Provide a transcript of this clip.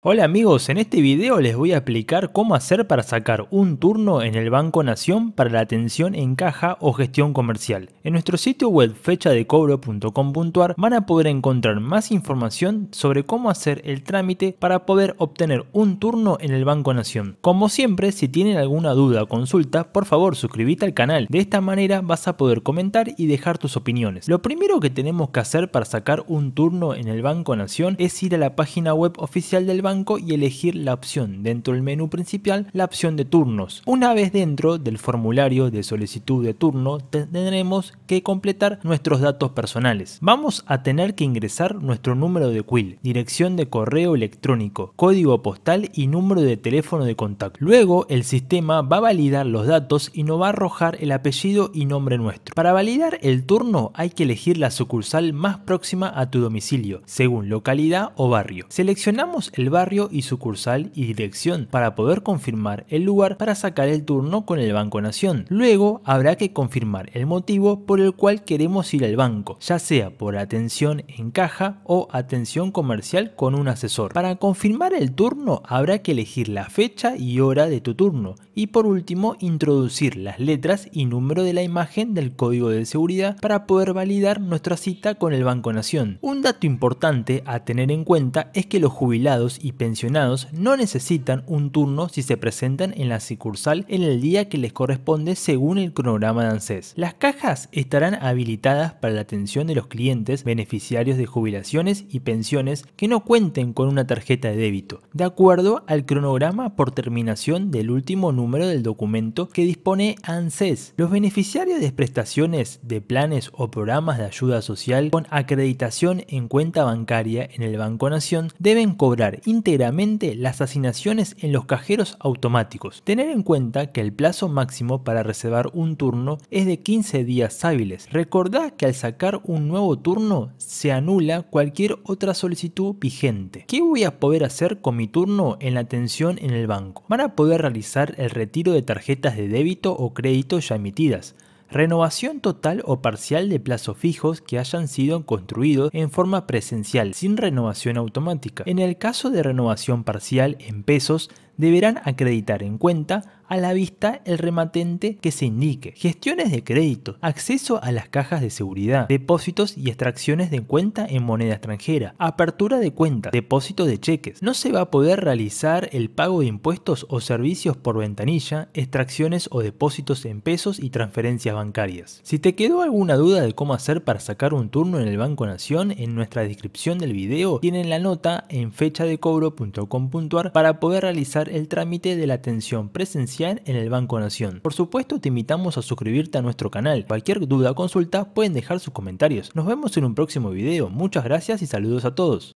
Hola amigos, en este video les voy a explicar cómo hacer para sacar un turno en el Banco Nación para la atención en caja o gestión comercial. En nuestro sitio web fechadecobro.com.ar van a poder encontrar más información sobre cómo hacer el trámite para poder obtener un turno en el Banco Nación. Como siempre, si tienen alguna duda o consulta, por favor suscríbete al canal. De esta manera vas a poder comentar y dejar tus opiniones. Lo primero que tenemos que hacer para sacar un turno en el Banco Nación es ir a la página web oficial del banco y elegir la opción dentro del menú principal, la opción de turnos. Una vez dentro del formulario de solicitud de turno, tendremos que completar nuestros datos personales. Vamos a tener que ingresar nuestro número de quill, dirección de correo electrónico, código postal y número de teléfono de contacto. Luego el sistema va a validar los datos y nos va a arrojar el apellido y nombre nuestro. Para validar el turno hay que elegir la sucursal más próxima a tu domicilio, según localidad o barrio. Seleccionamos el barrio barrio y sucursal y dirección para poder confirmar el lugar para sacar el turno con el Banco Nación. Luego habrá que confirmar el motivo por el cual queremos ir al banco, ya sea por atención en caja o atención comercial con un asesor. Para confirmar el turno habrá que elegir la fecha y hora de tu turno y por último introducir las letras y número de la imagen del código de seguridad para poder validar nuestra cita con el Banco Nación. Un dato importante a tener en cuenta es que los jubilados y y pensionados no necesitan un turno si se presentan en la sucursal en el día que les corresponde según el cronograma de ANSES. Las cajas estarán habilitadas para la atención de los clientes beneficiarios de jubilaciones y pensiones que no cuenten con una tarjeta de débito, de acuerdo al cronograma por terminación del último número del documento que dispone ANSES. Los beneficiarios de prestaciones de planes o programas de ayuda social con acreditación en cuenta bancaria en el Banco Nación deben cobrar íntegramente las asignaciones en los cajeros automáticos. Tener en cuenta que el plazo máximo para reservar un turno es de 15 días hábiles. Recordá que al sacar un nuevo turno se anula cualquier otra solicitud vigente. ¿Qué voy a poder hacer con mi turno en la atención en el banco? Van a poder realizar el retiro de tarjetas de débito o crédito ya emitidas Renovación total o parcial de plazos fijos que hayan sido construidos en forma presencial, sin renovación automática. En el caso de renovación parcial en pesos, deberán acreditar en cuenta a la vista el rematente que se indique, gestiones de crédito, acceso a las cajas de seguridad, depósitos y extracciones de cuenta en moneda extranjera, apertura de cuenta, depósito de cheques. No se va a poder realizar el pago de impuestos o servicios por ventanilla, extracciones o depósitos en pesos y transferencias bancarias. Si te quedó alguna duda de cómo hacer para sacar un turno en el Banco Nación, en nuestra descripción del video tienen la nota en fechadecobro.com.ar para poder realizar el trámite de la atención presencial en el Banco Nación. Por supuesto, te invitamos a suscribirte a nuestro canal. Cualquier duda o consulta pueden dejar sus comentarios. Nos vemos en un próximo video. Muchas gracias y saludos a todos.